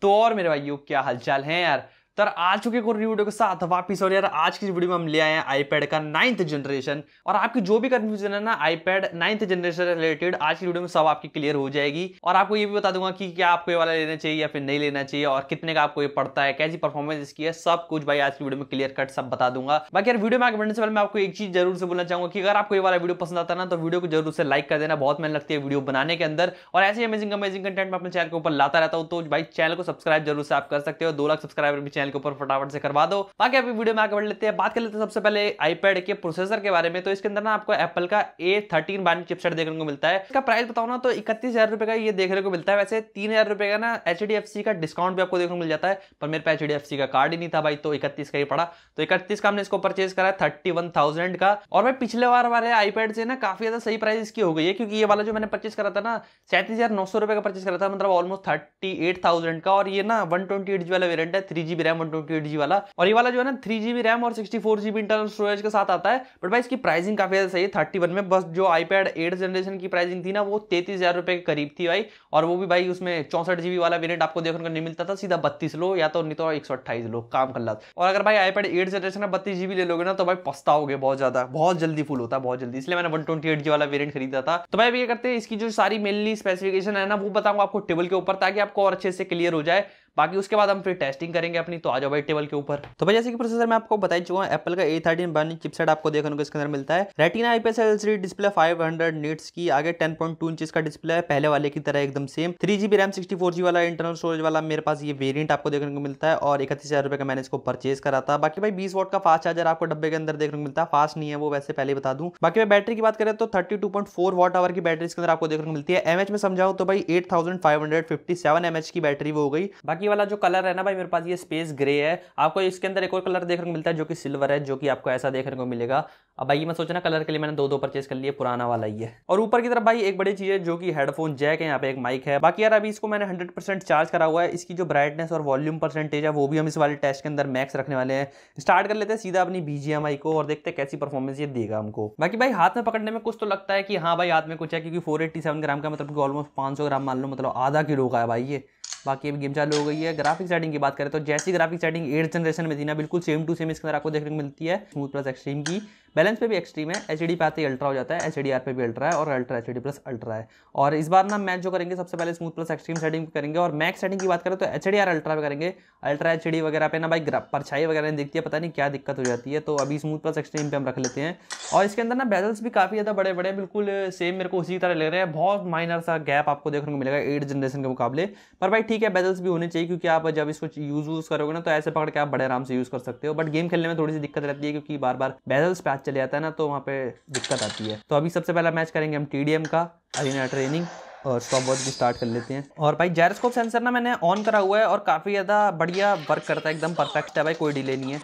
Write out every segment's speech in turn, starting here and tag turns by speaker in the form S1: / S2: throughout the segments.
S1: तो और मेरे भाइयों क्या हालचाल है यार तर आ चुके को रिव्यू वीडियो के साथ वापिस और यार तो आज की वीडियो में हम ले आए हैं आईपैड का नाइन्थ जनरेशन और आपकी जो भी कन्फ्यूजन है ना आईपैड नाइन्थ जनरेशन रिलेटेड आज की वीडियो में सब आपकी क्लियर हो जाएगी और आपको ये भी बता दूंगा कि क्या आपको ये वाला लेना चाहिए या फिर नहीं लेना चाहिए और कितने का आपको ये पड़ता है कैसी परफॉर्मेंस इसकी है सब कुछ भाई आज की वीडियो में क्लियर कट सब बता दूंगा बाकी यार वीडियो में आगे बढ़ने से पहले मैं आपको एक चीज जरूर से बोलना चाहूंगा कि अगर आपको ये वाला वीडियो पसंद आता ना तो वीडियो को जरूर से लाइक कर देना बहुत मेहनत लगती है वीडियो बनाने के अंदर और ऐसे अमेजिंग अमेजिंग कंटेंट मैं अपने चैनल के ऊपर लाता रहता हूँ तो भाई चैनल को सब्सक्राइब जरूर से आप कर सकते हो दो लाख सब्सक्राइबर भी चैनल के ऊपर फटाफट से करवा दो बाकी अभी वीडियो में आगे बढ़ लेते हैं बात कर लेते हैं सबसे पहले आईपैड के प्रोसेसर के बारे में तो इसके अंदर ना आपको एप्पल का ए थर्टीन बाइन चिपसेट देखने को मिलता है इसका प्राइस बताओ ना तो इकतीस हजार रुपए का ये देखने को मिलता है वैसे तीन हजार रुपए का ना एच डी एफ सी का डिस्काउंट भी आपको देखने को मिल जाता है पर मेरे पास एच डी एफ सी का कार्ड ही नहीं था भाई तो इकतीस का ही पड़ा तो इकतीस का हमने इसको परचेज करा है थर्टी वन थाउजेंड का और भाई पिछले बार वाले आईपैड से ना काफी ज्यादा सही प्राइस इसकी हो गई है क्योंकि ये वाला जो मैंने परचेज करा था ना सैंतीस हजार नौ सौ रुपए का परचेज करा था मतलब ऑलमोस्ट थर्टी एट थाउजेंड का और ये ना वन ट्वेंटी एट जी वाला वेरियंट है थ्री जीबी रैम रैम और ट्वेंटी वाला और ये वाला जो है ना थ्री जीबी रैम और sixty four GB internal storage के साथ आता है बट भाई इसकी प्राइसिंग काफी ज्यादा सही है थर्टी वन में बस जो आईपैड एट जनरेशन की प्राइसिंग थी ना वो तैतीस हजार रुपए के करीब थी भाई और वो भी भाई उसमें चौसठ जीबी वाला वेरियंट आपको देखने को नहीं मिलता था सीधा बत्तीस लो या तो नहीं तो एक सौ अट्ठाईस लो काम कर ला और अगर भाई आईपैड एट जनरेशन में बत्तीस जीबी ले लोगे ना तो भाई पछताओगे बहुत ज्यादा बहुत जल्दी फुल होता है बहुत जल्दी इसलिए मैंने वन ट्वेंटी एट जी वाला वेरियंट खरीदा था तो भाई अब ये करते हैं इसकी जो सारी मेनली स्पेसिफिकेशन है ना वो बताऊंगा आपको टेबल के ऊपर ताकि आपको और अच्छे से क्लियर हो जाए बाकी उसके बाद हम फिर टेस्टिंग करेंगे अपनी तो आ जाओ भाई टेबल के ऊपर तो भाई जैसे कि प्रोसेसर मैं आपको बताई चुका हूँ एप्पल का ए थर्टीन बर्निंग चिपसेट आपको देखने को इसके अंदर मिलता है retina IPS LCD display 500 nits की आगे 10.2 इंच का डिस्प्ले है पहले वाले की तरह एकदम same three GB RAM sixty four G वाला इंटरनल स्टोरेज वाला मेरे पास ये वेरियंट आपको देखने को मिलता है और इकतीस हजार का मैंने इसको परचेज करा था बाकी भाई बीस वोट का फास्ट चार्जर आपको डब्बे के अंदर देखने को मिलता है फास्ट नहीं है वो वैसे पहले बता दू बाकी भाई बैटरी की बात करें तो thirty two point four watt hour की बैटरी इसके अंदर आपको देखने को मिलती है एमएच में समझाओ तो भाई eight thousand five hundred fifty seven की बैटरी वो हो गई बाकी बाकी वाला जो कलर है ना भाई मेरे पास ये स्पेस ग्रे है आपको इसके अंदर एक और कलर देखने को मिलता है जो कि सिल्वर है जो कि आपको ऐसा देखने को मिलेगा अब भाई ये मैं सोचना कलर के लिए मैंने दो दो परचेज कर लिए पुराना वाला ही है और ऊपर की तरफ भाई एक बड़ी चीज है जो कि हेडफोन जैक है यहाँ पे एक माइक है बाकी यार अभी इसको मैंने हंड्रेड चार्ज करा हुआ है इसकी जो ब्राइटनेस और वॉल्यूम परसेंटेज है वो भी हम इस वाले टेस्ट के अंदर मैक्स रखने वाले हैं स्टार्ट कर लेते हैं सीधा अपनी बीजीएमआई को और देखते हैं कैसी परफॉर्मेंस ये देगा हमको बाकी भाई हाथ में पकड़ने में कुछ तो लगता है कि हाँ भाई हाथ में कुछ है क्योंकि फोर ग्राम का मतलब ऑलमोस्ट पाँच ग्राम मान लो मतलब आधा किलो का है भाई ये बाकी अभी गेम चालू हो गई है ग्राफिक सेटिंग की बात करें तो जैसी ग्राफिक सेटिंग एट जनरेशन में थी ना बिल्कुल सेम टू सेम इसके अंदर आपको देखने को मिलती है स्मूथ प्लस एक्सट्रीम की बैलेंस पे भी एक्सट्रीम है एच पे आते ही अल्ट्रा हो जाता है एच पे भी अल्ट्रा है और अल्ट्रा एच प्लस अल्ट्रा है और इस बार ना मैच जो करेंगे सबसे पहले स्मूथ प्लस एक्सट्रीम सेटिंग करेंगे और मैक्स सेटिंग की बात करें तो एच अल्ट्रा पे करेंगे अल्ट्रा एच वगैरह पे ना भाई परछाई वगैरह नहीं दिखती है पता नहीं क्या दिक्कत हो जाती है तो अभी स्मूथ प्लस एक्सट्रीम पे हम रख लेते हैं और इसके अंदर ना बेजल्स भी काफ़ी ज़्यादा बड़े बड़े बिल्कुल सेम मेरे को उसी तरह ले रहे हैं बहुत माइनर सा गैप आपको देखने को मिलेगा एट जनरेशन के मुकाबले पर भाई ठीक है बेजल्स भी होने चाहिए क्योंकि आप जब इसको यूज़ वूज़ करोगे ना तो ऐसे पकड़ के आप बड़े आराम से यूज़ कर सकते हो बट गेम खेलने में थोड़ी सी दिक्कत रहती है क्योंकि बार बार बेजल्स पैच चले जाता है ना तो वहाँ पे दिक्कत आती है तो अभी सबसे पहला मैच करेंगे हम टी का अरिना ट्रेनिंग और स्टॉप वॉच भी स्टार्ट कर लेते हैं और भाई जैरस्कोप सेंसर ना मैंने ऑन करा हुआ है और काफ़ी ज़्यादा बढ़िया वर्क करता है एकदम परफेक्ट है भाई कोई डिले नहीं है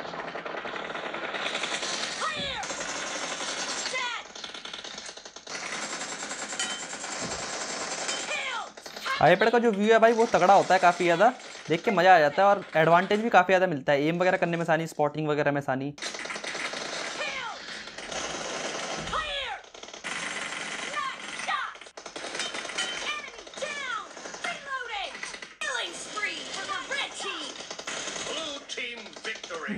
S1: आईपैड का जो व्यू है भाई वो तगड़ा होता है काफ़ी ज़्यादा देख के मज़ा आ जाता है और एडवांटेज भी काफ़ी ज़्यादा मिलता है एम वगैरह करने में आसानी स्पॉटिंग वगैरह में आसानी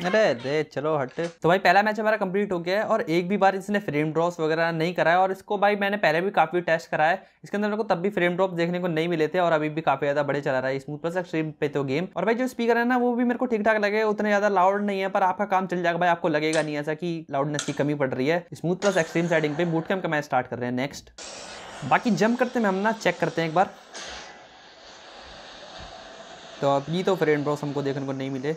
S1: अरे दे चलो हट तो भाई पहला मैच हमारा कंप्लीट हो गया है और एक भी बार इसने फ्रेम ड्रॉप्स वगैरह नहीं कराया और इसको भाई मैंने पहले भी काफ़ी टेस्ट कराया इसके अंदर मेरे को तब भी फ्रेम ड्रॉप देखने को नहीं मिले थे और अभी भी काफ़ी ज़्यादा बड़े चला रहा है स्मूथ प्लस एक्सट्रीम पे तो गेम और भाई जो स्पीकर है ना वो भी मेरे को ठीक ठाक लगे उतने ज़्यादा लाउड नहीं है पर आपका काम चल जाएगा भाई आपको लगेगा नहीं ऐसा कि लाउडनेस की कमी पड़ रही है स्मूथ प्लस एक्सट्रीम सेटिंग पे बूट कैम का मैच स्टार्ट कर रहे हैं नेक्स्ट बाकी जम करते में हम ना चेक करते हैं एक बार तो अभी तो फ्रेंड ब्रोस हमको देखने को नहीं मिले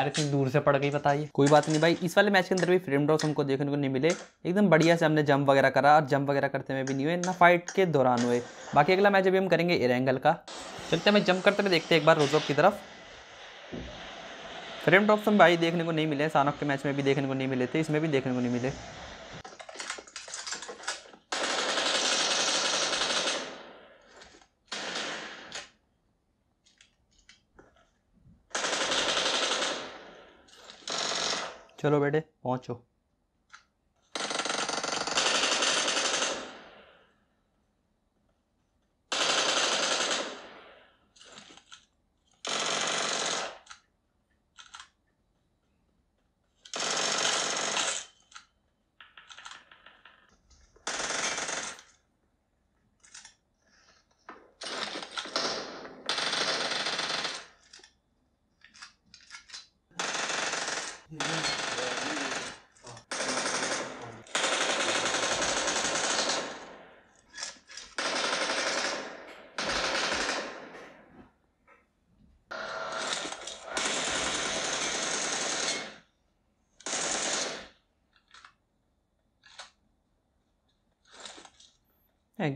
S1: यार इतनी दूर से पड़ गई बताइए कोई बात नहीं भाई इस वाले मैच के अंदर भी फ्रेम ड्रॉप हमको देखने को नहीं मिले एकदम बढ़िया से हमने जंप वगैरह करा और जंप वगैरह करते हुए भी नहीं हुए ना फाइट के दौरान हुए बाकी अगला मैच अभी हम करेंगे एंगल का चलते हमें जंप करते हुए देखते एक बार रोज की तरफ फ्रेम ड्रॉप्स हम भाई देखने को नहीं मिले सानक के मैच में भी देखने को नहीं मिले थे इसमें भी देखने को नहीं मिले चलो बेटे पहुँचो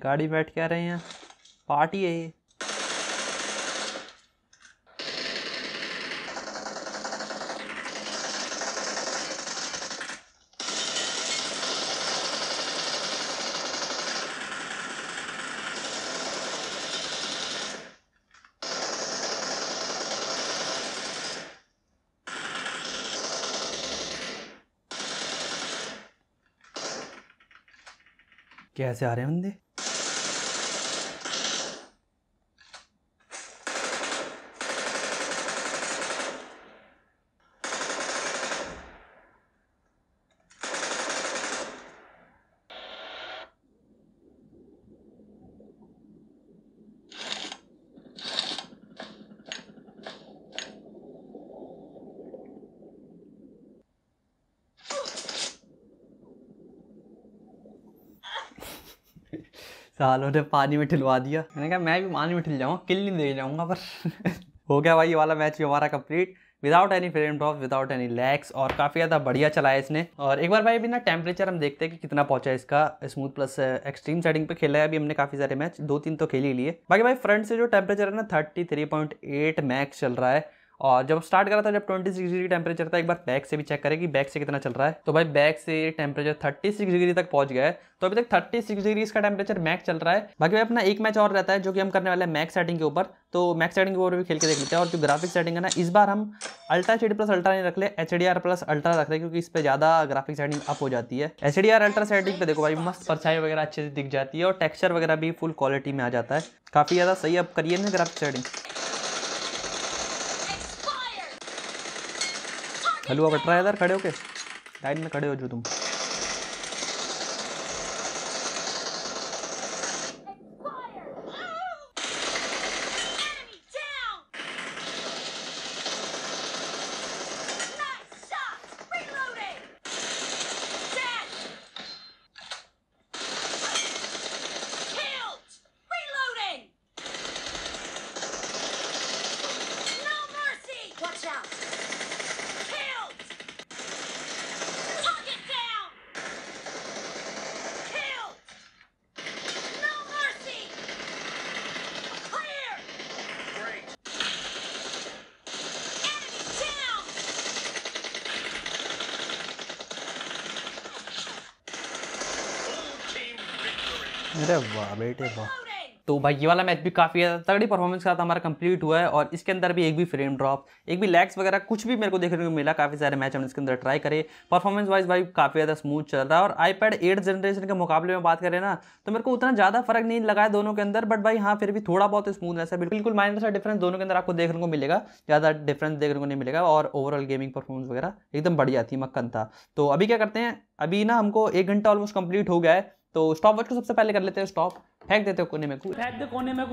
S1: गाड़ी बैठ के आ रहे हैं पार्टी है ये कैसे आ रहे हैं बंदे सालों ने पानी में ठिलवा दिया मैंने कहा मैं भी पानी में ठिल जाऊँगा किल नहीं दे जाऊँगा पर हो गया भाई ये वाला मैच भी हमारा complete without any frame drop without any lags और काफ़ी ज़्यादा बढ़िया चलाया इसने और एक बार भाई अभी ना टेम्परेचर हम देखते हैं कि कितना पहुंचा है इसका स्मूथ प्लस एक्सट्रीम सेटिंग पे खेला है अभी हमने काफ़ी सारे मैच दो तीन तो खेल ही लिए बाकी भाई फ्रंट से जो टेम्परेचर है ना thirty three point eight max चल रहा है और जब स्टार्ट करा था जब 26 डिग्री टेम्परेचर था एक बार बैक से भी चेक करें कि बैक से कितना चल रहा है तो भाई बैक से टेम्परेचर 36 डिग्री तक पहुंच गया है तो अभी तक 36 डिग्री इसका टेम्परेचर मैक्स चल रहा है बाकी भाई अपना एक मैच और रहता है जो कि हम करने वाले हैं मैक्स सेटिंग के ऊपर तो मैक्स सेटिंग के ऊपर भी खेल के देख लेते हैं और जो ग्राफिक सेटिंग है ना इस बार हम अल्ट्रा एच प्लस अल्ट्रा नहीं रख ले एच प्लस अल्ट्रा रख रहे क्योंकि इस पर ज़्यादा ग्राफिक सेटिंग अप हो जाती है एच अल्ट्रा सेटिंग पे देखो भाई मस्त परछाई वगैरह अच्छे से दिख जाती है और टेक्स्चर वगैरह भी फुल क्वालिटी में आ जाता है काफ़ी ज़्यादा सही अप करिए ना ग्राफिक सेटिंग हलवा कट रहा है इधर खड़े होके लाइन में खड़े हो जो तुम अरे वाह बेटे वाह तो भाई ये वाला मैच भी काफ़ी ज़्यादा तगड़ी परफॉर्मेंस का था हमारा कंप्लीट हुआ है और इसके अंदर भी एक भी फ्रेम ड्रॉप एक भी लैग्स वगैरह कुछ भी मेरे को देखने को मिला काफ़ी सारे मैच हमने इसके अंदर ट्राई करे परफॉर्मेंस वाइज भाई काफ़ी ज़्यादा स्मूथ चल रहा है और आईपैड एट जनरेशन के मुकाबले में बात करें ना तो मेरे को उतना ज़्यादा फर्क नहीं लगा है दोनों के अंदर बट भाई हाँ फिर भी थोड़ा बहुत स्मूथनेस है बिल्कुल माइनर सा डिफरेंस दोनों के अंदर आपको देखने को मिलेगा ज़्यादा डिफरेंस देखने को नहीं मिलेगा और ओवरऑल गेमिंग परफॉर्मेंस वगैरह एकदम बढ़िया थी मक्कन था तो अभी क्या करते हैं अभी ना हमको एक घंटा ऑलमोस्ट कंप्लीट हो गया है तो स्टॉप वॉच को सबसे पहले कर लेते हैं स्टॉप फेंक देते हो कोने में फेंक दे कोने में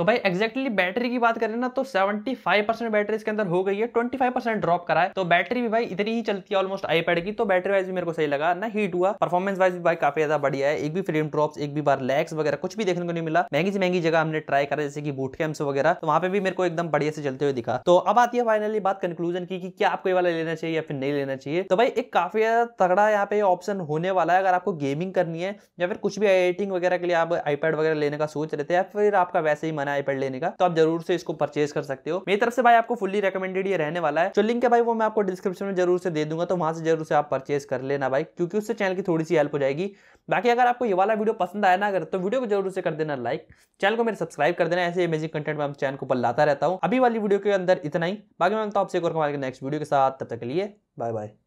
S1: तो भाई एक्जैक्टली बैटरी की बात करें ना तो 75 परसेंट बैटरी इसके अंदर हो गई है 25 परसेंट ड्रॉप करा है तो बैटरी भी भाई इतनी ही चलती है ऑलमोस्ट आईपैड की तो बैटरी वाइज भी मेरे को सही लगा ना हीट हुआ परफॉर्मेंस वाइज भी भाई काफी ज्यादा बढ़िया है एक भी फ्रेम ड्रॉप एक भी बार लैक्स वगैरह कुछ भी देखने को नहीं मिला महंगी से महंगी जगह हमने ट्राई करा जैसे कि बूट कैम्स वगैरह तो वहां पर भी मेरे को एकदम बढ़िया से चलते हुए दिखा तो अब आती है फाइनली बात कंक्लूजन की क्या आपको ये वाला लेना चाहिए या फिर नहीं लेना चाहिए तो भाई एक काफी ज्यादा तगड़ा यहाँ पे ऑप्शन होने वाला है अगर आपको गेमिंग करनी है या फिर कुछ भी एडिटिंग वगैरह के लिए आप आईपैड वगैरह लेने का सोच रहे थे या फिर आपका वैसे ही मना प्लान है पढ़ लेने का तो आप जरूर से इसको परचेज कर सकते हो मेरी तरफ से भाई आपको फुली रिकमेंडेड ये रहने वाला है जो लिंक है भाई वो मैं आपको डिस्क्रिप्शन में जरूर से दे दूंगा तो वहां से जरूर से आप परचेज कर लेना भाई क्योंकि उससे चैनल की थोड़ी सी हेल्प हो जाएगी बाकी अगर आपको ये वाला वीडियो पसंद आया ना अगर तो वीडियो को जरूर से कर देना लाइक चैनल को मेरे सब्सक्राइब कर देना ऐसे अमेजिंग कंटेंट मैं चैनल को पर लाता रहता हूँ अभी वाली वीडियो के अंदर इतना ही बाकी मैं तो आपसे एक और हमारे नेक्स्ट वीडियो के साथ तब तक के लिए बाय बाय